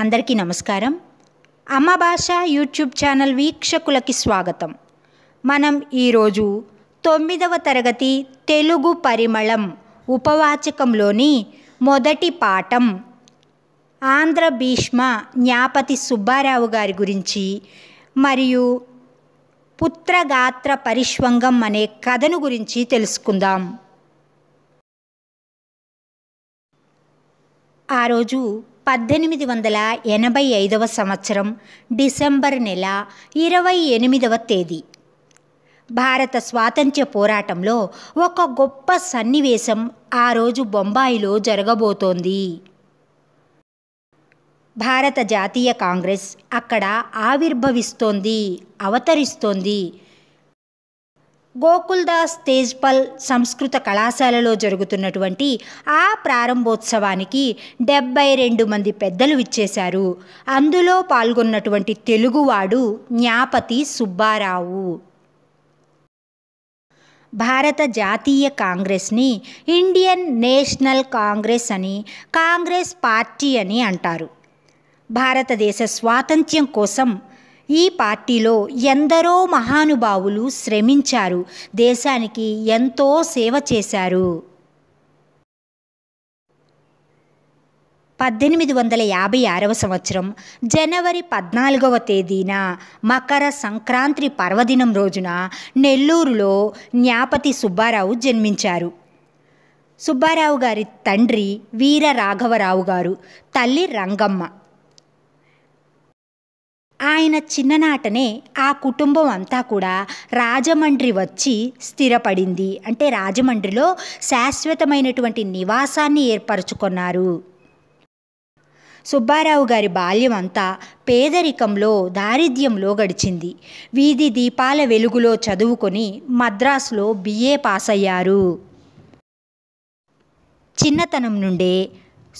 అందరికీ నమస్కారం అమ్మ భాష యూట్యూబ్ ఛానల్ వీక్షకులకి స్వాగతం మనం ఈరోజు తొమ్మిదవ తరగతి తెలుగు పరిమళం ఉపవాచకంలోని మొదటి పాఠం ఆంధ్ర భీష్మ జ్ఞాపతి సుబ్బారావు గారి గురించి మరియు పుత్రగాత్ర పరిష్వంగం అనే కథను గురించి తెలుసుకుందాం ఆ రోజు పద్దెనిమిది వందల ఎనభై ఐదవ సంవత్సరం డిసెంబర్ నెల ఇరవై ఎనిమిదవ తేదీ భారత స్వాతంత్ర్య పోరాటంలో ఒక గొప్ప సన్నివేశం ఆ రోజు బొంబాయిలో జరగబోతోంది భారత జాతీయ కాంగ్రెస్ అక్కడ ఆవిర్భవిస్తోంది అవతరిస్తోంది గోకుల్దాస్ తేజ్పల్ సంస్కృత కళాశాలలో జరుగుతున్నటువంటి ఆ ప్రారంభోత్సవానికి డెబ్బై రెండు మంది పెద్దలు విచ్చేశారు అందులో పాల్గొన్నటువంటి తెలుగువాడు జ్ఞాపతి సుబ్బారావు భారత జాతీయ కాంగ్రెస్ని ఇండియన్ నేషనల్ కాంగ్రెస్ అని కాంగ్రెస్ పార్టీ అని అంటారు భారతదేశ స్వాతంత్ర్యం కోసం ఈ పార్టీలో ఎందరో మహానుభావులు శ్రమించారు దేశానికి ఎంతో సేవ చేశారు పద్దెనిమిది వందల యాభై ఆరవ సంవత్సరం జనవరి పద్నాలుగవ తేదీన మకర సంక్రాంతి పర్వదినం రోజున నెల్లూరులో న్యాపతి సుబ్బారావు జన్మించారు సుబ్బారావు గారి తండ్రి వీర రాఘవరావు గారు తల్లి రంగమ్మ ఆయన చిన్ననాటనే ఆ కుటుంబం అంతా కూడా రాజమండ్రి వచ్చి స్థిరపడింది అంటే రాజమండ్రిలో శాశ్వతమైనటువంటి నివాసాన్ని ఏర్పరచుకున్నారు సుబ్బారావు గారి బాల్యం అంతా పేదరికంలో దారిద్ర్యంలో గడిచింది వీధి దీపాల వెలుగులో చదువుకొని మద్రాసులో బిఏ పాస్ అయ్యారు చిన్నతనం నుండే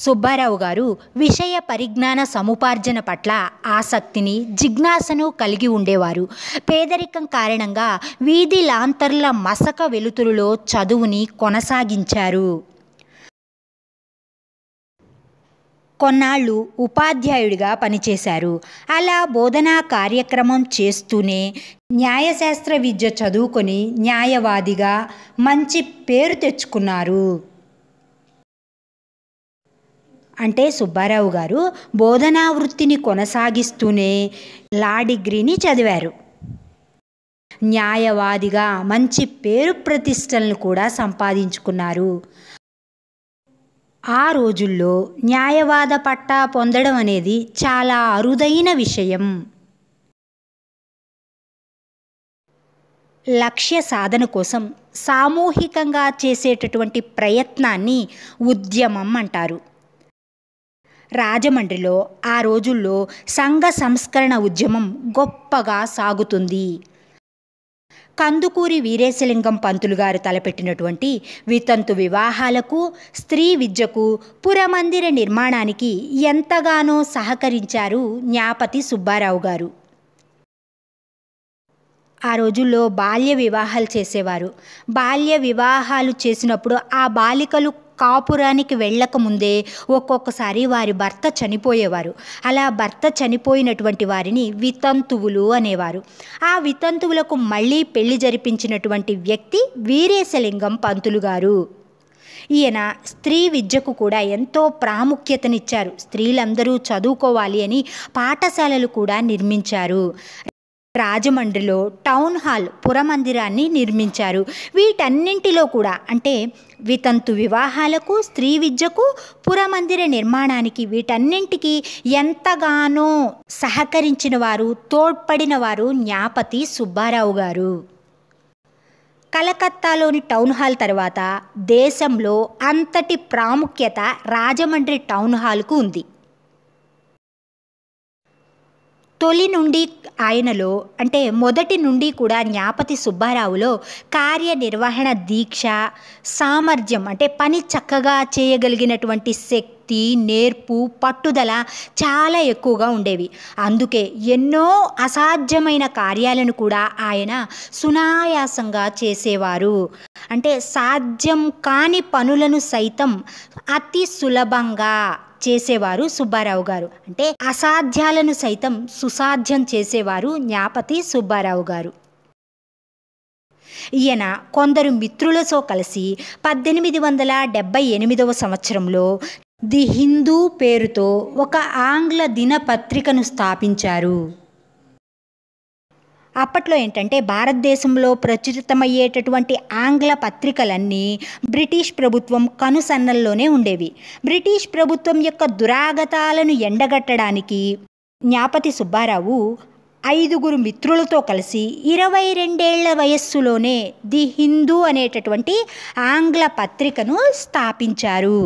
సుబ్బారావు గారు విషయ పరిజ్ఞాన సముపార్జన పట్ల ఆసక్తిని జిజ్ఞాసను కలిగి ఉండేవారు పేదరికం కారణంగా వీధి లాంతర్ల మసక వెలుతురులో చదువుని కొనసాగించారు కొన్నాళ్ళు ఉపాధ్యాయుడిగా పనిచేశారు అలా బోధనా కార్యక్రమం చేస్తూనే న్యాయశాస్త్ర విద్య చదువుకొని న్యాయవాదిగా మంచి పేరు తెచ్చుకున్నారు అంటే సుబ్బారావు గారు బోధనా వృత్తిని కొనసాగిస్తూనే లా డిగ్రీని చదివారు న్యాయవాదిగా మంచి పేరు ప్రతిష్టలను కూడా సంపాదించుకున్నారు ఆ రోజుల్లో న్యాయవాద పట్టా పొందడం అనేది చాలా అరుదైన విషయం లక్ష్య సాధన కోసం సామూహికంగా చేసేటటువంటి ప్రయత్నాన్ని ఉద్యమం అంటారు రాజమండ్రిలో ఆ రోజుల్లో సంఘ సంస్కరణ ఉద్యమం గొప్పగా సాగుతుంది కందుకూరి వీరేశలింగం పంతులు గారు తలపెట్టినటువంటి వితంతు వివాహాలకు స్త్రీ విద్యకు పురమందిర నిర్మాణానికి ఎంతగానో సహకరించారు న్యాపతి సుబ్బారావు గారు ఆ రోజుల్లో బాల్య వివాహాలు చేసేవారు బాల్య వివాహాలు చేసినప్పుడు ఆ బాలికలు కాపురానికి వెళ్ళకముందే ఒక్కొక్కసారి వారి భర్త చనిపోయేవారు అలా భర్త చనిపోయినటువంటి వారిని వితంతువులు అనేవారు ఆ వితంతువులకు మళ్ళీ పెళ్లి జరిపించినటువంటి వ్యక్తి వీరేశలింగం పంతులు గారు ఈయన స్త్రీ విద్యకు కూడా ఎంతో ప్రాముఖ్యతనిచ్చారు స్త్రీలందరూ చదువుకోవాలి అని పాఠశాలలు కూడా నిర్మించారు రాజమండ్రిలో టౌన్ హాల్ పురమందిరాన్ని నిర్మించారు వీటన్నింటిలో కూడా అంటే వితంతు వివాహాలకు స్త్రీ విద్యకు పురమందిర నిర్మాణానికి వీటన్నింటికి ఎంతగానో సహకరించిన వారు తోడ్పడిన వారు జ్ఞాపతి సుబ్బారావు గారు కలకత్తాలోని టౌన్ హాల్ తర్వాత దేశంలో అంతటి ప్రాముఖ్యత రాజమండ్రి టౌన్ హాల్కు ఉంది తొలి నుండి ఆయనలో అంటే మొదటి నుండి కూడా జ్ఞాపతి సుబ్బారావులో కార్యనిర్వహణ దీక్ష సామర్థ్యం అంటే పని చక్కగా చేయగలిగినటువంటి శక్తి శక్తి నేర్పు పట్టుదల చాలా ఎక్కువగా ఉండేవి అందుకే ఎన్నో అసాధ్యమైన కార్యాలను కూడా ఆయన సునాయాసంగా చేసేవారు అంటే సాధ్యం కాని పనులను సైతం అతి సులభంగా చేసేవారు సుబ్బారావు గారు అంటే అసాధ్యాలను సైతం సుసాధ్యం చేసేవారు జ్ఞాపతి సుబ్బారావు గారు ఈయన కొందరు మిత్రులతో కలిసి పద్దెనిమిది వందల డెబ్బై ఎనిమిదవ సంవత్సరంలో ది హిందూ పేరుతో ఒక ఆంగ్ల దినపత్రికను స్థాపించారు అప్పట్లో ఏంటంటే భారతదేశంలో ప్రచురితమయ్యేటటువంటి ఆంగ్ల పత్రికలన్నీ బ్రిటిష్ ప్రభుత్వం కనుసన్నల్లోనే ఉండేవి బ్రిటిష్ ప్రభుత్వం యొక్క దురాగతాలను ఎండగట్టడానికి జ్ఞాపతి సుబ్బారావు ఐదుగురు మిత్రులతో కలిసి ఇరవై రెండేళ్ల వయస్సులోనే ది హిందూ అనేటటువంటి ఆంగ్ల పత్రికను స్థాపించారు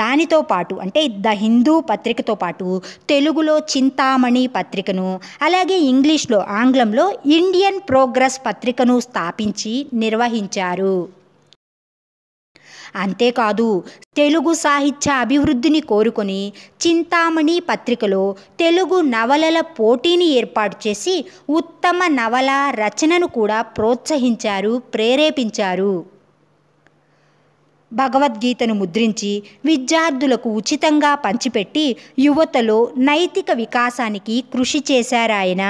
దానితో పాటు అంటే ద హిందూ పత్రికతో పాటు తెలుగులో చింతామణి పత్రికను అలాగే ఇంగ్లీష్లో ఆంగ్లంలో ఇండియన్ ప్రోగ్రెస్ పత్రికను స్థాపించి నిర్వహించారు అంతేకాదు తెలుగు సాహిత్య అభివృద్ధిని కోరుకొని చింతామణి పత్రికలో తెలుగు నవలల పోటీని ఏర్పాటు చేసి ఉత్తమ నవల రచనను కూడా ప్రోత్సహించారు ప్రేరేపించారు భగవద్గీతను ముద్రించి విద్యార్థులకు ఉచితంగా పంచిపెట్టి యువతలో నైతిక వికాసానికి కృషి చేశారాయన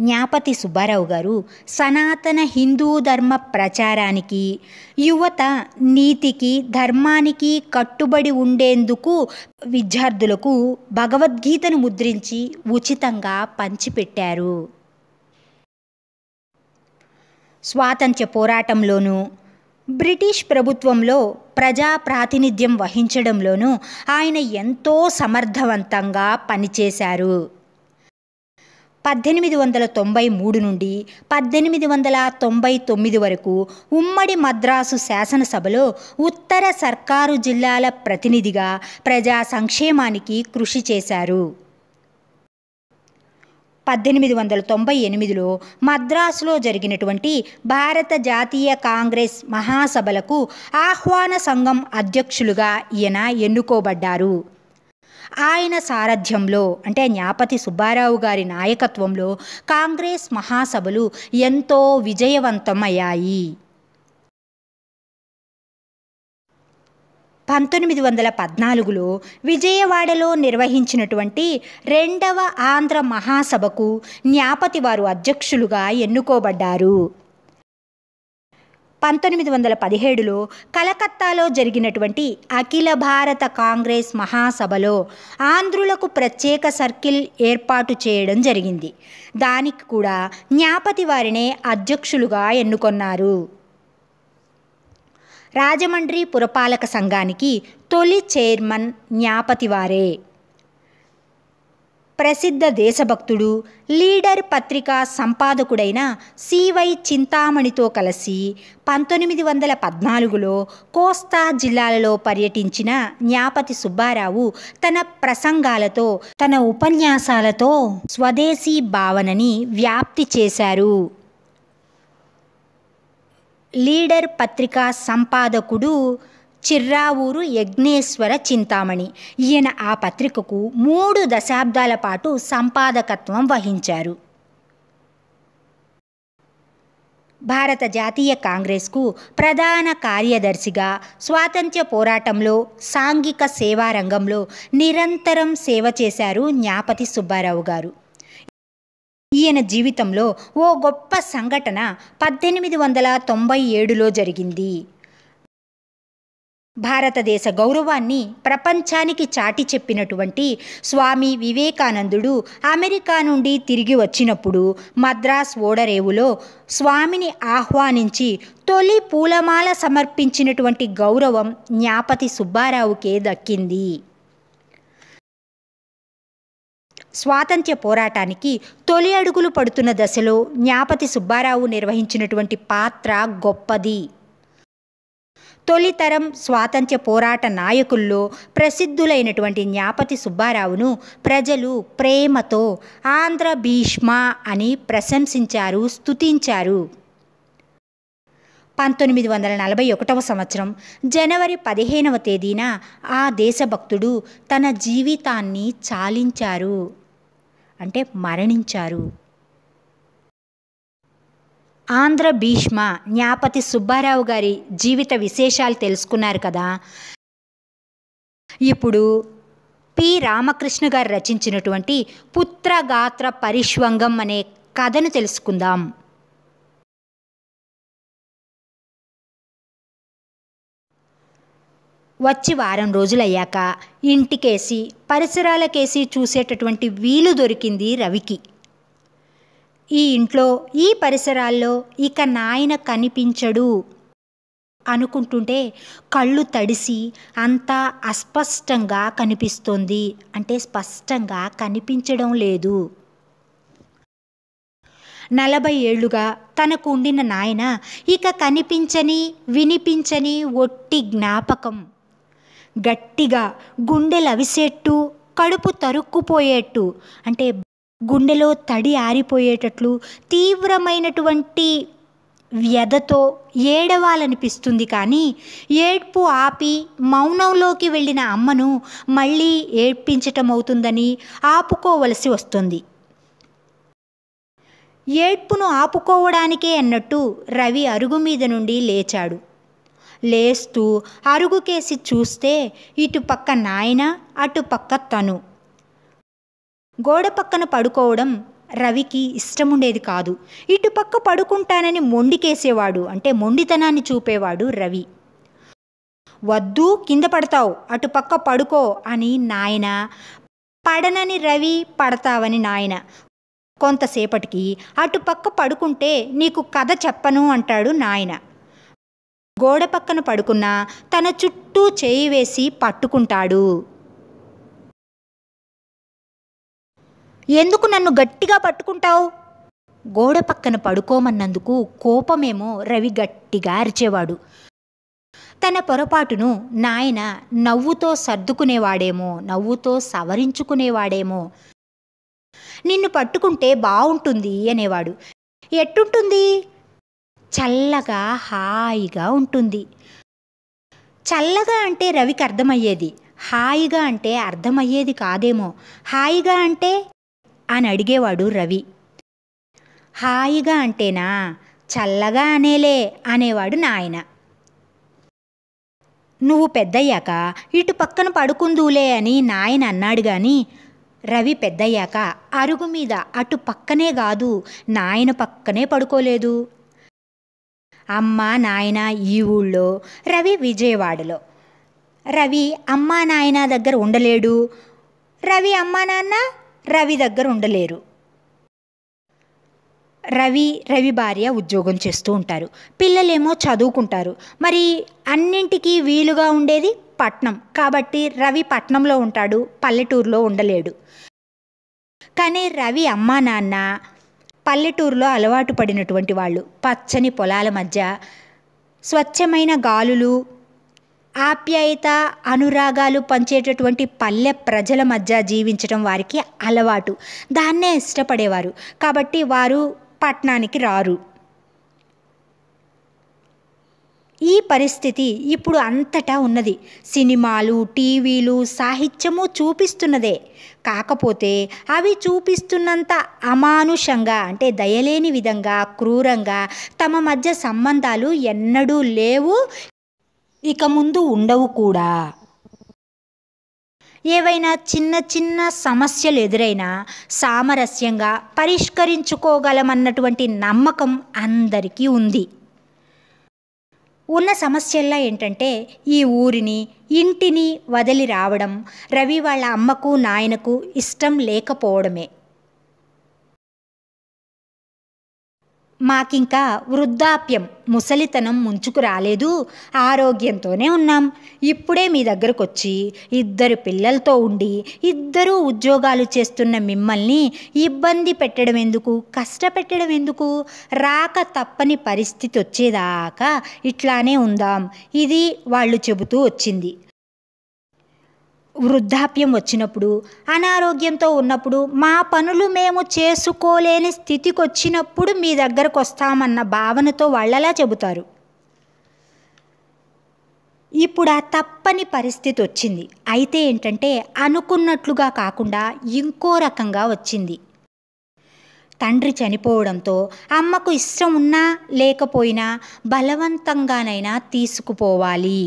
జ్ఞాపతి సుబ్బారావు గారు సనాతన హిందూ ధర్మ ప్రచారానికి యువత నీతికి ధర్మానికి కట్టుబడి ఉండేందుకు విద్యార్థులకు భగవద్గీతను ముద్రించి ఉచితంగా పంచిపెట్టారు స్వాతంత్ర్య పోరాటంలోనూ బ్రిటిష్ ప్రభుత్వంలో ప్రజా ప్రాతినిధ్యం వహించడంలోనూ ఆయన ఎంతో సమర్థవంతంగా పనిచేశారు పద్దెనిమిది వందల తొంభై మూడు నుండి పద్దెనిమిది వందల తొంభై తొమ్మిది వరకు ఉమ్మడి మద్రాసు శాసనసభలో ఉత్తర సర్కారు జిల్లాల ప్రతినిధిగా ప్రజా సంక్షేమానికి కృషి చేశారు పద్దెనిమిది వందల తొంభై ఎనిమిదిలో మద్రాసులో జరిగినటువంటి భారత జాతీయ కాంగ్రెస్ మహాసభలకు ఆహ్వాన సంఘం అధ్యక్షులుగా ఈయన ఎన్నుకోబడ్డారు ఆయన సారథ్యంలో అంటే న్యాపతి సుబ్బారావు గారి నాయకత్వంలో కాంగ్రెస్ మహాసభలు ఎంతో విజయవంతమయ్యాయి పంతొమ్మిది వందల పద్నాలుగులో విజయవాడలో నిర్వహించినటువంటి రెండవ ఆంధ్ర మహాసభకు న్యాపతి వారు అధ్యక్షులుగా ఎన్నుకోబడ్డారు పంతొమ్మిది వందల పదిహేడులో కలకత్తాలో జరిగినటువంటి అఖిల భారత కాంగ్రెస్ మహాసభలో ఆంధ్రులకు ప్రత్యేక సర్కిల్ ఏర్పాటు చేయడం జరిగింది దానికి కూడా జ్ఞాపతి వారినే అధ్యక్షులుగా ఎన్నుకొన్నారు రాజమండ్రి పురపాలక సంఘానికి తొలి చైర్మన్ జ్ఞాపతివారే ప్రసిద్ధ దేశభక్తుడు లీడర్ పత్రికా సంపాదకుడైన సివై చింతామణితో కలిసి పంతొమ్మిది వందల పద్నాలుగులో కోస్తా జిల్లాలలో పర్యటించిన జ్ఞాపతి సుబ్బారావు తన ప్రసంగాలతో తన ఉపన్యాసాలతో స్వదేశీ భావనని వ్యాప్తి చేశారు లీడర్ పత్రికా సంపాదకుడు చిర్రావూరు యజ్ఞేశ్వర చింతామణి ఈయన ఆ పత్రికకు మూడు దశాబ్దాల పాటు సంపాదకత్వం వహించారు భారత జాతీయ కాంగ్రెస్కు ప్రధాన కార్యదర్శిగా స్వాతంత్ర్య పోరాటంలో సాంఘిక సేవారంగంలో నిరంతరం సేవ చేశారు న్యాపతి సుబ్బారావు గారు ఈయన జీవితంలో ఓ గొప్ప సంఘటన పద్దెనిమిది వందల తొంభై ఏడులో జరిగింది భారతదేశ గౌరవాన్ని ప్రపంచానికి చాటి చెప్పినటువంటి స్వామి వివేకానందుడు అమెరికా నుండి తిరిగి వచ్చినప్పుడు మద్రాస్ ఓడరేవులో స్వామిని ఆహ్వానించి తొలి పూలమాల సమర్పించినటువంటి గౌరవం జ్ఞాపతి సుబ్బారావుకే దక్కింది స్వాతంత్ర్య పోరాటానికి తొలి అడుగులు పడుతున్న దశలో జ్ఞాపతి సుబ్బారావు నిర్వహించినటువంటి పాత్ర గొప్పది తొలితరం స్వాతంత్ర్య పోరాట నాయకుల్లో ప్రసిద్ధులైనటువంటి జ్ఞాపతి సుబ్బారావును ప్రజలు ప్రేమతో ఆంధ్ర భీష్మ అని ప్రశంసించారు స్తుతించారు పంతొమ్మిది వందల నలభై ఒకటవ సంవత్సరం జనవరి పదిహేనవ తేదీన ఆ దేశభక్తుడు తన జీవితాన్ని చాలించారు అంటే మరణించారు ఆంధ్ర భీష్మ న్యాపతి సుబ్బారావు గారి జీవిత విశేషాలు తెలుసుకున్నారు కదా ఇప్పుడు పి రామకృష్ణ గారు రచించినటువంటి పుత్రగాత్ర పరిష్వంగం అనే కథను తెలుసుకుందాం వచ్చి వారం రోజులయ్యాక ఇంటికేసి పరిసరాలకేసి చూసేటటువంటి వీలు దొరికింది రవికి ఈ ఇంట్లో ఈ పరిసరాల్లో ఇక నాయన కనిపించడు అనుకుంటుంటే కళ్ళు తడిసి అంతా అస్పష్టంగా కనిపిస్తోంది అంటే స్పష్టంగా కనిపించడం లేదు నలభై ఏళ్లుగా తనకు ఉండిన నాయన ఇక కనిపించని వినిపించని ఒట్టి జ్ఞాపకం గట్టిగా అవిసేట్టు కడుపు తరుక్కుపోయేట్టు అంటే గుండెలో తడి ఆరిపోయేటట్లు తీవ్రమైనటువంటి వ్యధతో ఏడవాలనిపిస్తుంది కానీ ఏడ్పు ఆపి మౌనంలోకి వెళ్ళిన అమ్మను మళ్ళీ ఏడ్పించటం అవుతుందని ఆపుకోవలసి వస్తుంది ఏడ్పును ఆపుకోవడానికే అన్నట్టు రవి అరుగు మీద నుండి లేచాడు లేస్తూ అరుగుకేసి చూస్తే ఇటుపక్క నాయన అటుపక్క తను గోడ పక్కన పడుకోవడం రవికి ఇష్టముండేది కాదు ఇటుపక్క పడుకుంటానని మొండికేసేవాడు అంటే మొండితనాన్ని చూపేవాడు రవి వద్దు కింద పడతావు అటుపక్క పడుకో అని నాయన పడనని రవి పడతావని నాయన కొంతసేపటికి అటుపక్క పడుకుంటే నీకు కథ చెప్పను అంటాడు నాయన గోడ పక్కన పడుకున్న తన చుట్టూ చేయి వేసి పట్టుకుంటాడు ఎందుకు నన్ను గట్టిగా పట్టుకుంటావు గోడ పక్కన పడుకోమన్నందుకు కోపమేమో రవి గట్టిగా అరిచేవాడు తన పొరపాటును నాయన నవ్వుతో సర్దుకునేవాడేమో నవ్వుతో సవరించుకునేవాడేమో నిన్ను పట్టుకుంటే బావుంటుంది అనేవాడు ఎట్టుంటుంది చల్లగా హాయిగా ఉంటుంది చల్లగా అంటే రవికి అర్థమయ్యేది హాయిగా అంటే అర్థమయ్యేది కాదేమో హాయిగా అంటే అని అడిగేవాడు రవి హాయిగా అంటేనా చల్లగా అనేలే అనేవాడు నాయన నువ్వు పెద్దయ్యాక ఇటు పక్కన పడుకుందులే అని నాయన అన్నాడు కానీ రవి పెద్దయ్యాక అరుగు మీద అటు పక్కనే కాదు నాయన పక్కనే పడుకోలేదు అమ్మ నాయన ఈ ఊళ్ళో రవి విజయవాడలో రవి అమ్మ నాయన దగ్గర ఉండలేడు రవి అమ్మ నాన్న రవి దగ్గర ఉండలేరు రవి రవి భార్య ఉద్యోగం చేస్తూ ఉంటారు పిల్లలేమో చదువుకుంటారు మరి అన్నింటికీ వీలుగా ఉండేది పట్నం కాబట్టి రవి పట్నంలో ఉంటాడు పల్లెటూరులో ఉండలేడు కానీ రవి అమ్మా నాన్న పల్లెటూరులో అలవాటు పడినటువంటి వాళ్ళు పచ్చని పొలాల మధ్య స్వచ్ఛమైన గాలులు ఆప్యాయత అనురాగాలు పంచేటటువంటి పల్లె ప్రజల మధ్య జీవించడం వారికి అలవాటు దాన్నే ఇష్టపడేవారు కాబట్టి వారు పట్టణానికి రారు ఈ పరిస్థితి ఇప్పుడు అంతటా ఉన్నది సినిమాలు టీవీలు సాహిత్యము చూపిస్తున్నదే కాకపోతే అవి చూపిస్తున్నంత అమానుషంగా అంటే దయలేని విధంగా క్రూరంగా తమ మధ్య సంబంధాలు ఎన్నడూ లేవు ఇక ముందు ఉండవు కూడా ఏవైనా చిన్న చిన్న సమస్యలు ఎదురైనా సామరస్యంగా పరిష్కరించుకోగలమన్నటువంటి నమ్మకం అందరికీ ఉంది ఉన్న సమస్యల్లో ఏంటంటే ఈ ఊరిని ఇంటిని వదిలి రావడం రవి వాళ్ళ అమ్మకు నాయనకు ఇష్టం లేకపోవడమే మాకింకా వృద్ధాప్యం ముసలితనం ముంచుకు రాలేదు ఆరోగ్యంతోనే ఉన్నాం ఇప్పుడే మీ దగ్గరకు వచ్చి ఇద్దరు పిల్లలతో ఉండి ఇద్దరూ ఉద్యోగాలు చేస్తున్న మిమ్మల్ని ఇబ్బంది పెట్టడం ఎందుకు కష్టపెట్టడం ఎందుకు రాక తప్పని పరిస్థితి వచ్చేదాకా ఇట్లానే ఉందాం ఇది వాళ్ళు చెబుతూ వచ్చింది వృద్ధాప్యం వచ్చినప్పుడు అనారోగ్యంతో ఉన్నప్పుడు మా పనులు మేము చేసుకోలేని స్థితికి వచ్చినప్పుడు మీ దగ్గరకు వస్తామన్న భావనతో వాళ్ళలా చెబుతారు ఇప్పుడు ఆ తప్పని పరిస్థితి వచ్చింది అయితే ఏంటంటే అనుకున్నట్లుగా కాకుండా ఇంకో రకంగా వచ్చింది తండ్రి చనిపోవడంతో అమ్మకు ఇష్టం ఉన్నా లేకపోయినా బలవంతంగానైనా తీసుకుపోవాలి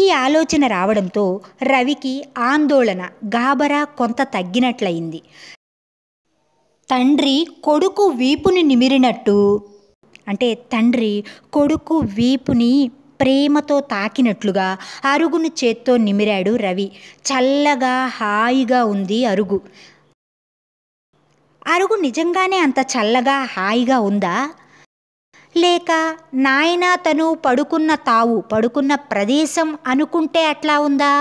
ఈ ఆలోచన రావడంతో రవికి ఆందోళన గాబరా కొంత తగ్గినట్లయింది తండ్రి కొడుకు వీపుని నిమిరినట్టు అంటే తండ్రి కొడుకు వీపుని ప్రేమతో తాకినట్లుగా అరుగును చేత్తో నిమిరాడు రవి చల్లగా హాయిగా ఉంది అరుగు అరుగు నిజంగానే అంత చల్లగా హాయిగా ఉందా లేక నాయన తను పడుకున్న తావు పడుకున్న ప్రదేశం అనుకుంటే అట్లా ఉందా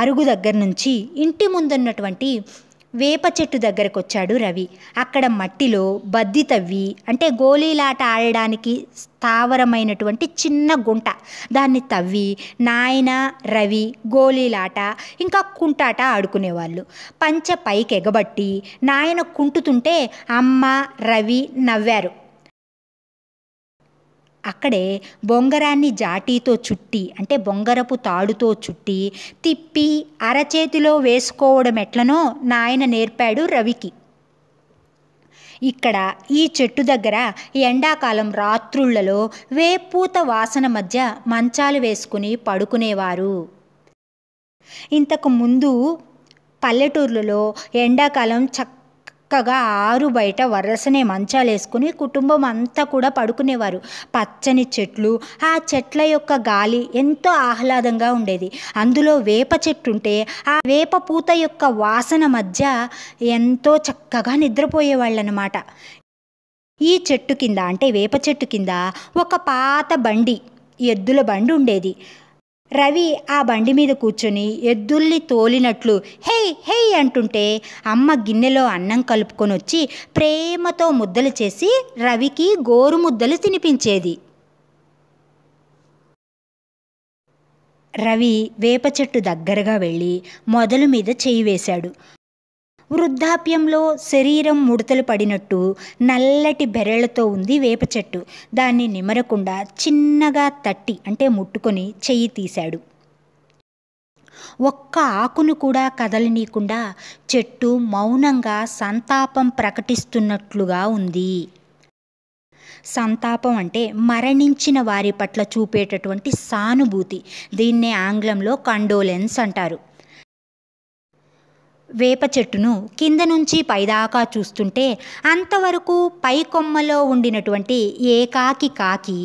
అరుగు దగ్గర నుంచి ఇంటి ముందున్నటువంటి వేప చెట్టు దగ్గరకు వచ్చాడు రవి అక్కడ మట్టిలో బద్ది తవ్వి అంటే గోళీలాట ఆడడానికి స్థావరమైనటువంటి చిన్న గుంట దాన్ని తవ్వి నాయన రవి గోళీలాట ఇంకా కుంటాట ఆడుకునేవాళ్ళు పంచ పైకి ఎగబట్టి నాయన కుంటుతుంటే అమ్మ రవి నవ్వారు అక్కడే బొంగరాన్ని జాటీతో చుట్టి అంటే బొంగరపు తాడుతో చుట్టి తిప్పి అరచేతిలో వేసుకోవడం ఎట్లనో నాయన నేర్పాడు రవికి ఇక్కడ ఈ చెట్టు దగ్గర ఎండాకాలం రాత్రుళ్లలో వేపూత వాసన మధ్య మంచాలు వేసుకుని పడుకునేవారు ఇంతకు ముందు పల్లెటూర్లలో ఎండాకాలం చక్క చక్కగా ఆరు బయట వరసనే మంచాలేసుకుని కుటుంబం అంతా కూడా పడుకునేవారు పచ్చని చెట్లు ఆ చెట్ల యొక్క గాలి ఎంతో ఆహ్లాదంగా ఉండేది అందులో వేప చెట్టు ఉంటే ఆ వేప పూత యొక్క వాసన మధ్య ఎంతో చక్కగా నిద్రపోయేవాళ్ళనమాట ఈ చెట్టు కింద అంటే వేప చెట్టు కింద ఒక పాత బండి ఎద్దుల బండి ఉండేది రవి ఆ బండి మీద కూర్చొని ఎద్దుల్ని తోలినట్లు హేయ్ హేయ్ అంటుంటే అమ్మ గిన్నెలో అన్నం కలుపుకొని వచ్చి ప్రేమతో ముద్దలు చేసి రవికి గోరు ముద్దలు తినిపించేది రవి వేప చెట్టు దగ్గరగా వెళ్ళి మొదలు మీద చేయి వేశాడు వృద్ధాప్యంలో శరీరం ముడతలు పడినట్టు నల్లటి బెరళ్లతో ఉంది వేప చెట్టు దాన్ని నిమరకుండా చిన్నగా తట్టి అంటే ముట్టుకొని చెయ్యి తీశాడు ఒక్క ఆకును కూడా కదలనీయకుండా చెట్టు మౌనంగా సంతాపం ప్రకటిస్తున్నట్లుగా ఉంది సంతాపం అంటే మరణించిన వారి పట్ల చూపేటటువంటి సానుభూతి దీన్నే ఆంగ్లంలో కండోలెన్స్ అంటారు వేప చెట్టును కింద నుంచి పైదాకా చూస్తుంటే అంతవరకు పై కొమ్మలో ఉండినటువంటి ఏకాకి కాకి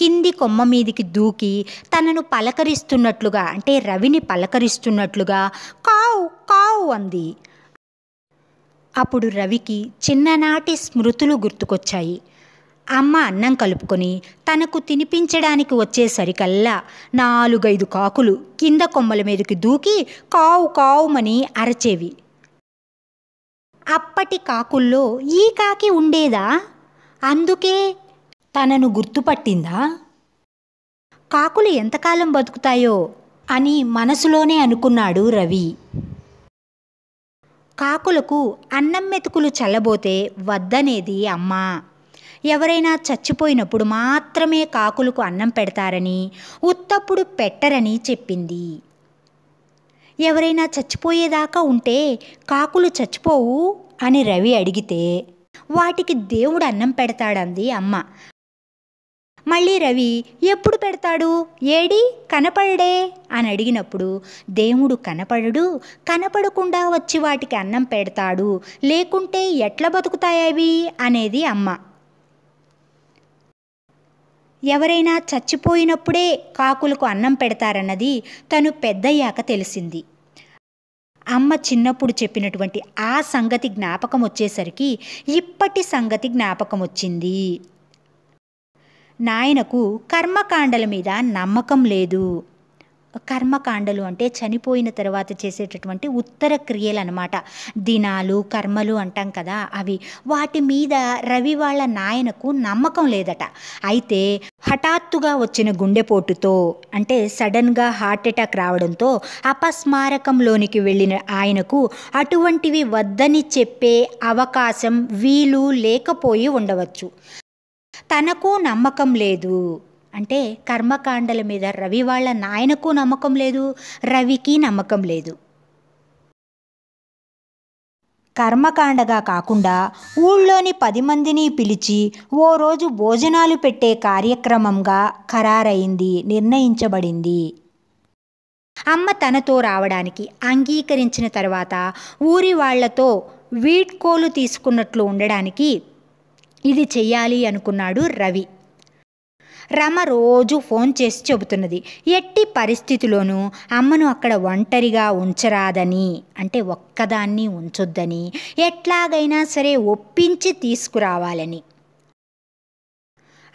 కింది కొమ్మ మీదికి దూకి తనను పలకరిస్తున్నట్లుగా అంటే రవిని పలకరిస్తున్నట్లుగా కావు కావు అంది అప్పుడు రవికి చిన్ననాటి స్మృతులు గుర్తుకొచ్చాయి అమ్మ అన్నం కలుపుకొని తనకు తినిపించడానికి వచ్చేసరికల్లా నాలుగైదు కాకులు కింద కొమ్మల మీదకి దూకి కావు కావుమని అరచేవి అప్పటి కాకుల్లో ఈ కాకి ఉండేదా అందుకే తనను గుర్తుపట్టిందా కాకులు ఎంతకాలం బతుకుతాయో అని మనసులోనే అనుకున్నాడు రవి కాకులకు అన్నం మెతుకులు చల్లబోతే వద్దనేది అమ్మ ఎవరైనా చచ్చిపోయినప్పుడు మాత్రమే కాకులకు అన్నం పెడతారని ఉత్తప్పుడు పెట్టరని చెప్పింది ఎవరైనా చచ్చిపోయేదాకా ఉంటే కాకులు చచ్చిపోవు అని రవి అడిగితే వాటికి దేవుడు అన్నం పెడతాడంది అమ్మ మళ్ళీ రవి ఎప్పుడు పెడతాడు ఏడి కనపడడే అని అడిగినప్పుడు దేవుడు కనపడడు కనపడకుండా వచ్చి వాటికి అన్నం పెడతాడు లేకుంటే ఎట్లా బతుకుతాయవి అనేది అమ్మ ఎవరైనా చచ్చిపోయినప్పుడే కాకులకు అన్నం పెడతారన్నది తను పెద్దయ్యాక తెలిసింది అమ్మ చిన్నప్పుడు చెప్పినటువంటి ఆ సంగతి జ్ఞాపకం వచ్చేసరికి ఇప్పటి సంగతి జ్ఞాపకం వచ్చింది నాయనకు కర్మకాండల మీద నమ్మకం లేదు కర్మకాండలు అంటే చనిపోయిన తర్వాత చేసేటటువంటి ఉత్తర క్రియలు అనమాట దినాలు కర్మలు అంటాం కదా అవి వాటి మీద రవి వాళ్ళ నాయనకు నమ్మకం లేదట అయితే హఠాత్తుగా వచ్చిన గుండెపోటుతో అంటే సడన్గా హార్ట్ అటాక్ రావడంతో అపస్మారకంలోనికి వెళ్ళిన ఆయనకు అటువంటివి వద్దని చెప్పే అవకాశం వీలు లేకపోయి ఉండవచ్చు తనకు నమ్మకం లేదు అంటే కర్మకాండల మీద రవి వాళ్ళ నాయనకు నమ్మకం లేదు రవికి నమ్మకం లేదు కర్మకాండగా కాకుండా ఊళ్ళోని పది మందిని పిలిచి ఓ రోజు భోజనాలు పెట్టే కార్యక్రమంగా ఖరారైంది నిర్ణయించబడింది అమ్మ తనతో రావడానికి అంగీకరించిన తర్వాత ఊరి వాళ్లతో వీడ్కోలు తీసుకున్నట్లు ఉండడానికి ఇది చెయ్యాలి అనుకున్నాడు రవి రమ రోజు ఫోన్ చేసి చెబుతున్నది ఎట్టి పరిస్థితిలోనూ అమ్మను అక్కడ ఒంటరిగా ఉంచరాదని అంటే ఒక్కదాన్ని ఉంచొద్దని ఎట్లాగైనా సరే ఒప్పించి తీసుకురావాలని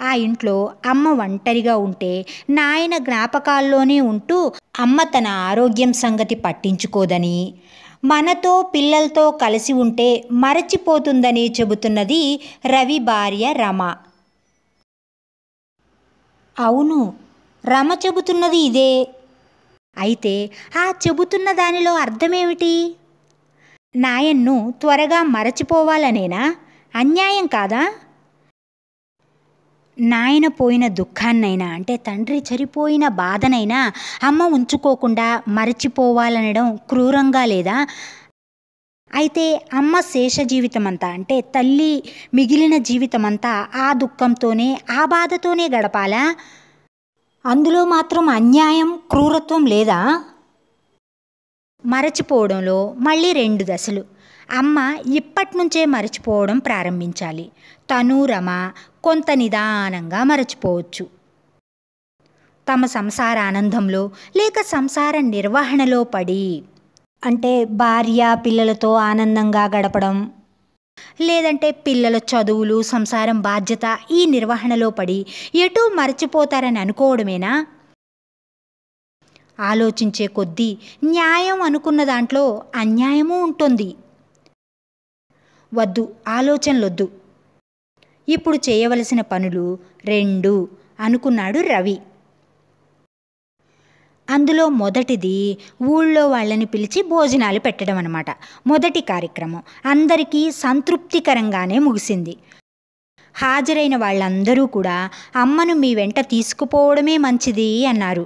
ఆ ఇంట్లో అమ్మ ఒంటరిగా ఉంటే నాయన జ్ఞాపకాల్లోనే ఉంటూ అమ్మ తన ఆరోగ్యం సంగతి పట్టించుకోదని మనతో పిల్లలతో కలిసి ఉంటే మరచిపోతుందని చెబుతున్నది రవి భార్య రమ అవును రమ చెబుతున్నది ఇదే అయితే ఆ చెబుతున్న దానిలో అర్థమేమిటి నాయన్ను త్వరగా మరచిపోవాలనేనా అన్యాయం కాదా నాయన పోయిన దుఃఖాన్నైనా అంటే తండ్రి చనిపోయిన బాధనైనా అమ్మ ఉంచుకోకుండా మరచిపోవాలనడం క్రూరంగా లేదా అయితే అమ్మ శేష జీవితమంతా అంటే తల్లి మిగిలిన జీవితమంతా ఆ దుఃఖంతోనే ఆ బాధతోనే గడపాలా అందులో మాత్రం అన్యాయం క్రూరత్వం లేదా మరచిపోవడంలో మళ్ళీ రెండు దశలు అమ్మ ఇప్పటి నుంచే మరచిపోవడం ప్రారంభించాలి తను రమ కొంత నిదానంగా మరచిపోవచ్చు తమ సంసార ఆనందంలో లేక సంసార నిర్వహణలో పడి అంటే భార్య పిల్లలతో ఆనందంగా గడపడం లేదంటే పిల్లల చదువులు సంసారం బాధ్యత ఈ నిర్వహణలో పడి ఎటూ మరచిపోతారని అనుకోవడమేనా ఆలోచించే కొద్దీ న్యాయం అనుకున్న దాంట్లో అన్యాయమూ ఉంటుంది వద్దు ఆలోచనలొద్దు ఇప్పుడు చేయవలసిన పనులు రెండు అనుకున్నాడు రవి అందులో మొదటిది ఊళ్ళో వాళ్ళని పిలిచి భోజనాలు పెట్టడం అనమాట మొదటి కార్యక్రమం అందరికీ సంతృప్తికరంగానే ముగిసింది హాజరైన వాళ్ళందరూ కూడా అమ్మను మీ వెంట తీసుకుపోవడమే మంచిది అన్నారు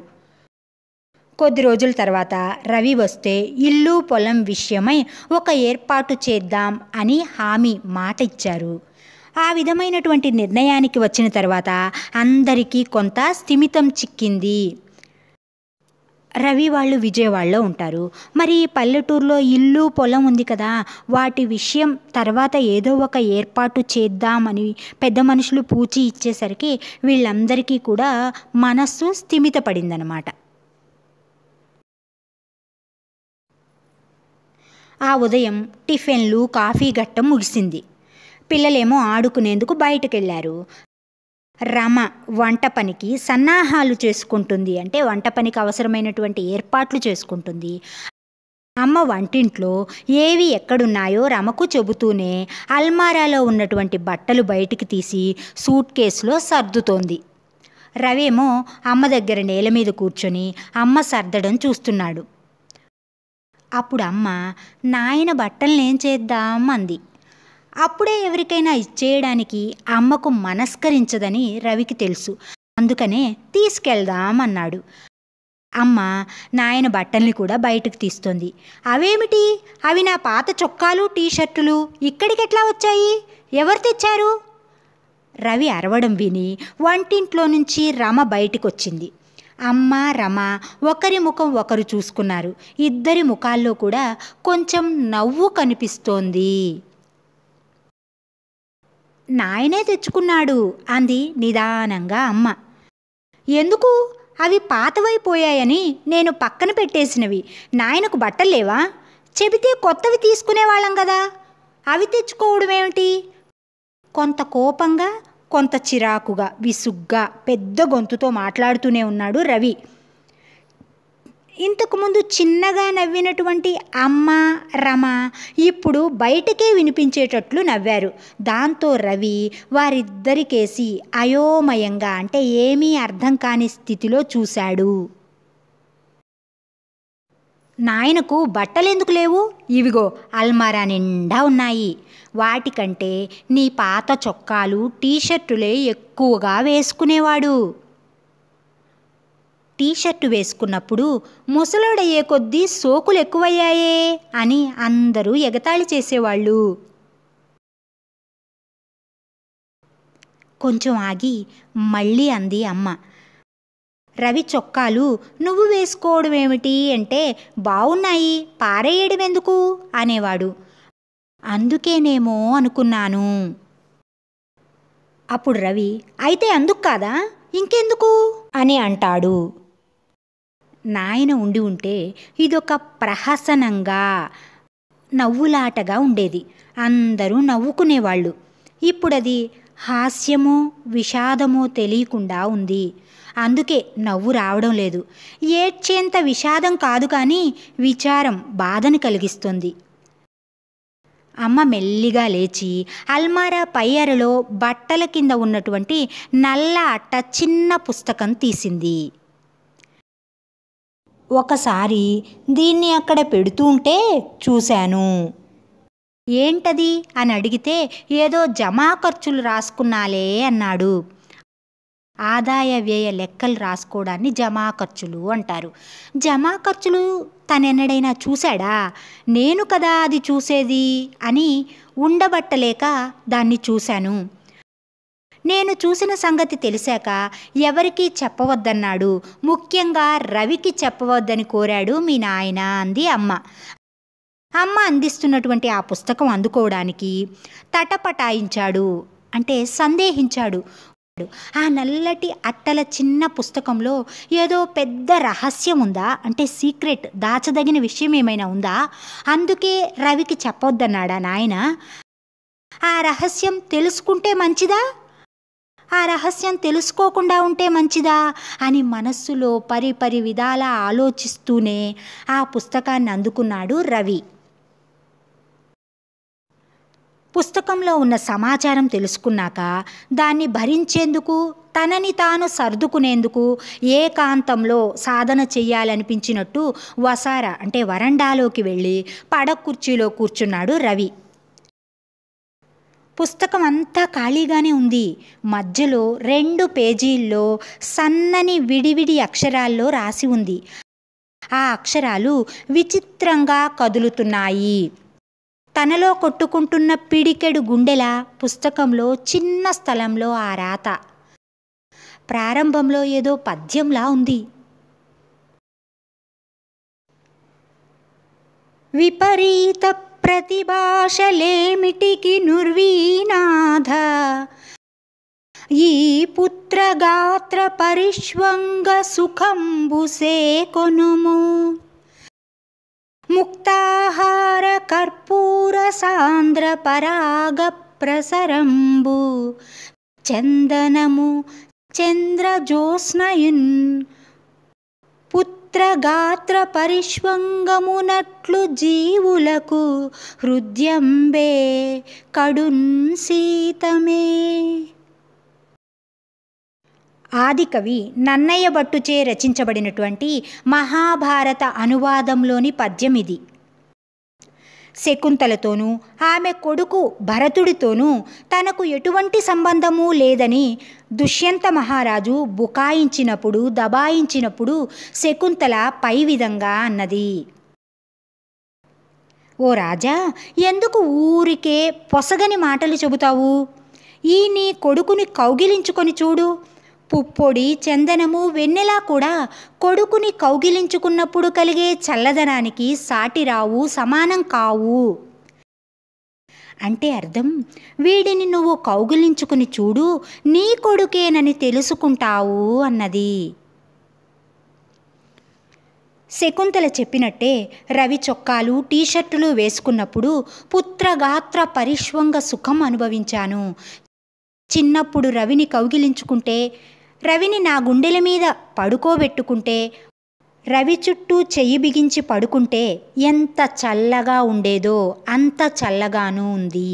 కొద్ది రోజుల తర్వాత రవి వస్తే ఇల్లు పొలం విషయమై ఒక ఏర్పాటు చేద్దాం అని హామీ మాట ఇచ్చారు ఆ విధమైనటువంటి నిర్ణయానికి వచ్చిన తర్వాత అందరికీ కొంత స్థిమితం చిక్కింది రవి వాళ్ళు విజయవాడలో ఉంటారు మరి పల్లెటూరులో ఇల్లు పొలం ఉంది కదా వాటి విషయం తర్వాత ఏదో ఒక ఏర్పాటు చేద్దామని పెద్ద మనుషులు పూచి ఇచ్చేసరికి వీళ్ళందరికీ కూడా మనస్సు స్థిమితపడిందనమాట ఆ ఉదయం టిఫిన్లు కాఫీ గట్టం ముగిసింది పిల్లలేమో ఆడుకునేందుకు బయటకెళ్ళారు రమ వంట పనికి సన్నాహాలు చేసుకుంటుంది అంటే వంట పనికి అవసరమైనటువంటి ఏర్పాట్లు చేసుకుంటుంది అమ్మ వంటింట్లో ఏవి ఎక్కడున్నాయో రమకు చెబుతూనే అల్మారాలో ఉన్నటువంటి బట్టలు బయటికి తీసి సూట్ కేసులో సర్దుతోంది రవేమో అమ్మ దగ్గర నేల మీద కూర్చొని అమ్మ సర్దడం చూస్తున్నాడు అప్పుడు అమ్మ నాయన బట్టలనేం చేద్దాం అంది అప్పుడే ఎవరికైనా ఇచ్చేయడానికి అమ్మకు మనస్కరించదని రవికి తెలుసు అందుకనే తీసుకెళ్దామన్నాడు అమ్మ నాయన బట్టల్ని కూడా బయటకు తీస్తోంది అవేమిటి అవి నా పాత చొక్కాలు టీషర్టులు ఇక్కడికెట్లా వచ్చాయి ఎవరు తెచ్చారు రవి అరవడం విని వంటింట్లో నుంచి రమ బయటికొచ్చింది అమ్మ రమ ఒకరి ముఖం ఒకరు చూసుకున్నారు ఇద్దరి ముఖాల్లో కూడా కొంచెం నవ్వు కనిపిస్తోంది నాయనే తెచ్చుకున్నాడు అంది నిదానంగా అమ్మ ఎందుకు అవి పాతవైపోయాయని నేను పక్కన పెట్టేసినవి నాయనకు బట్టలేవా చెబితే కొత్తవి తీసుకునేవాళ్ళం కదా అవి తెచ్చుకోవడం ఏమిటి కొంత కోపంగా కొంత చిరాకుగా విసుగ్గా పెద్ద గొంతుతో మాట్లాడుతూనే ఉన్నాడు రవి ఇంతకుముందు చిన్నగా నవ్వినటువంటి అమ్మ రమ ఇప్పుడు బయటకే వినిపించేటట్లు నవ్వారు దాంతో రవి వారిద్దరికేసి అయోమయంగా అంటే ఏమీ అర్థం కాని స్థితిలో చూశాడు నాయనకు బట్టలెందుకు లేవు ఇవిగో అల్మారా నిండా ఉన్నాయి వాటికంటే నీ పాత చొక్కాలు టీషర్టులే ఎక్కువగా వేసుకునేవాడు టీషర్టు వేసుకున్నప్పుడు ముసలోడయ్యే కొద్దీ సోకులు ఎక్కువయ్యాయే అని అందరూ ఎగతాళి చేసేవాళ్ళు కొంచెం ఆగి మళ్ళీ అంది అమ్మ రవి చొక్కాలు నువ్వు వేసుకోవడం ఏమిటి అంటే బాగున్నాయి పారేయడం ఎందుకు అనేవాడు అందుకేనేమో అనుకున్నాను అప్పుడు రవి అయితే అందుకు కాదా ఇంకెందుకు అని అంటాడు నాయన ఉండి ఉంటే ఇదొక ప్రహసనంగా నవ్వులాటగా ఉండేది అందరూ నవ్వుకునేవాళ్ళు ఇప్పుడది హాస్యమో విషాదమో తెలియకుండా ఉంది అందుకే నవ్వు రావడం లేదు ఏడ్చేంత విషాదం కాదు కానీ విచారం బాధను కలిగిస్తుంది అమ్మ మెల్లిగా లేచి అల్మారా పై అరలో బట్టల కింద ఉన్నటువంటి నల్ల అట్ట చిన్న పుస్తకం తీసింది ఒకసారి దీన్ని అక్కడ పెడుతుంటే చూశాను ఏంటది అని అడిగితే ఏదో జమా ఖర్చులు రాసుకున్నాలే అన్నాడు ఆదాయ వ్యయ లెక్కలు రాసుకోవడాన్ని జమా ఖర్చులు అంటారు జమా ఖర్చులు తనెన్నడైనా చూశాడా నేను కదా అది చూసేది అని ఉండబట్టలేక దాన్ని చూశాను నేను చూసిన సంగతి తెలిసాక ఎవరికీ చెప్పవద్దన్నాడు ముఖ్యంగా రవికి చెప్పవద్దని కోరాడు మీ నాయన అంది అమ్మ అమ్మ అందిస్తున్నటువంటి ఆ పుస్తకం అందుకోవడానికి తటపటాయించాడు అంటే సందేహించాడు ఆ నల్లటి అట్టల చిన్న పుస్తకంలో ఏదో పెద్ద రహస్యం ఉందా అంటే సీక్రెట్ దాచదగిన విషయం ఏమైనా ఉందా అందుకే రవికి చెప్పొద్దన్నాడా నాయన ఆ రహస్యం తెలుసుకుంటే మంచిదా ఆ రహస్యం తెలుసుకోకుండా ఉంటే మంచిదా అని మనస్సులో పరిపరి విధాల ఆలోచిస్తూనే ఆ పుస్తకాన్ని అందుకున్నాడు రవి పుస్తకంలో ఉన్న సమాచారం తెలుసుకున్నాక దాన్ని భరించేందుకు తనని తాను సర్దుకునేందుకు ఏకాంతంలో సాధన చెయ్యాలనిపించినట్టు వసార అంటే వరండాలోకి వెళ్ళి పడకుర్చీలో కూర్చున్నాడు రవి పుస్తకం అంతా ఖాళీగానే ఉంది మధ్యలో రెండు పేజీల్లో సన్నని విడివిడి అక్షరాల్లో రాసి ఉంది ఆ అక్షరాలు విచిత్రంగా కదులుతున్నాయి తనలో కొట్టుకుంటున్న పిడికెడు గుండెల పుస్తకంలో చిన్న స్థలంలో ఆ రాత ప్రారంభంలో ఏదో పద్యంలా ఉంది విపరీత ప్రతిభాషలేమిటికి నుర్వీనాథ ఈ పుత్రగాత్ర పరిష్వంగ సుఖంబుసే కొనుము ముక్తాహార కర్పూర సాంద్ర పరాగ ప్రసరంబు చందనము చంద్రజోస్నయున్ పుత్రగాత్ర పరిష్వంగమునట్లు జీవులకు హృద్యంబే కడున్ సీతమే ఆదికవి నన్నయ్య భట్టుచే రచించబడినటువంటి మహాభారత అనువాదంలోని పద్యం ఇది శకుంతలతోనూ ఆమె కొడుకు భరతుడితోనూ తనకు ఎటువంటి సంబంధము లేదని దుష్యంత మహారాజు బుకాయించినప్పుడు దబాయించినప్పుడు శకుంతల పై విధంగా అన్నది ఓ రాజా ఎందుకు ఊరికే పొసగని మాటలు చెబుతావు ఈ నీ కొడుకుని కౌగిలించుకొని చూడు పుప్పొడి చందనము వెన్నెలా కూడా కొడుకుని కౌగిలించుకున్నప్పుడు కలిగే చల్లదనానికి సాటిరావు సమానం కావు అంటే అర్థం వీడిని నువ్వు కౌగిలించుకుని చూడు నీ కొడుకేనని తెలుసుకుంటావు అన్నది శకుంతల చెప్పినట్టే రవి చొక్కాలు టీషర్టులు వేసుకున్నప్పుడు పుత్రగాత్ర పరిష్వంగ సుఖం అనుభవించాను చిన్నప్పుడు రవిని కౌగిలించుకుంటే రవిని నా గుండెల మీద పడుకోబెట్టుకుంటే రవి చుట్టూ చెయ్యి బిగించి పడుకుంటే ఎంత చల్లగా ఉండేదో అంత చల్లగానూ ఉంది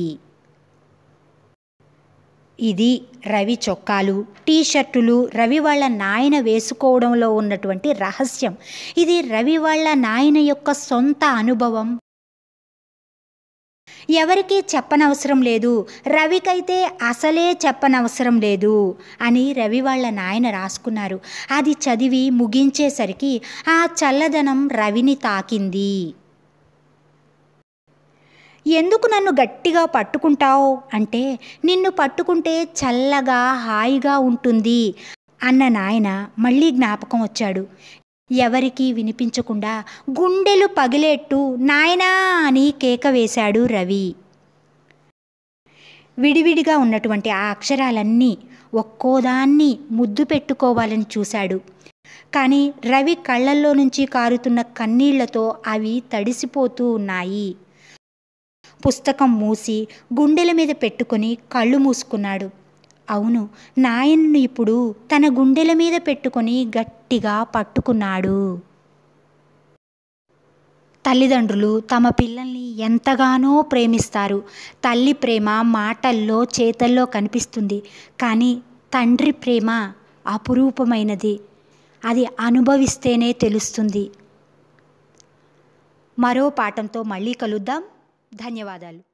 ఇది రవి చొక్కాలు టీ షర్టులు రవి వాళ్ళ నాయన వేసుకోవడంలో ఉన్నటువంటి రహస్యం ఇది రవి వాళ్ళ నాయన యొక్క సొంత అనుభవం ఎవరికీ చెప్పనవసరం లేదు రవికైతే అసలే చెప్పనవసరం లేదు అని రవి వాళ్ళ నాయన రాసుకున్నారు అది చదివి ముగించేసరికి ఆ చల్లదనం రవిని తాకింది ఎందుకు నన్ను గట్టిగా పట్టుకుంటావు అంటే నిన్ను పట్టుకుంటే చల్లగా హాయిగా ఉంటుంది అన్న నాయన మళ్ళీ జ్ఞాపకం వచ్చాడు ఎవరికీ వినిపించకుండా గుండెలు పగిలేట్టు నాయనా అని కేక వేశాడు రవి విడివిడిగా ఉన్నటువంటి ఆ అక్షరాలన్నీ ఒక్కోదాన్ని ముద్దు పెట్టుకోవాలని చూశాడు కానీ రవి కళ్ళల్లో నుంచి కారుతున్న కన్నీళ్లతో అవి తడిసిపోతూ ఉన్నాయి పుస్తకం మూసి గుండెల మీద పెట్టుకుని కళ్ళు మూసుకున్నాడు అవును నాయన్ను ఇప్పుడు తన గుండెల మీద పెట్టుకొని గట్టి గట్టిగా పట్టుకున్నాడు తల్లిదండ్రులు తమ పిల్లల్ని ఎంతగానో ప్రేమిస్తారు తల్లి ప్రేమ మాటల్లో చేతల్లో కనిపిస్తుంది కానీ తండ్రి ప్రేమ అపురూపమైనది అది అనుభవిస్తేనే తెలుస్తుంది మరో పాఠంతో మళ్ళీ కలుద్దాం ధన్యవాదాలు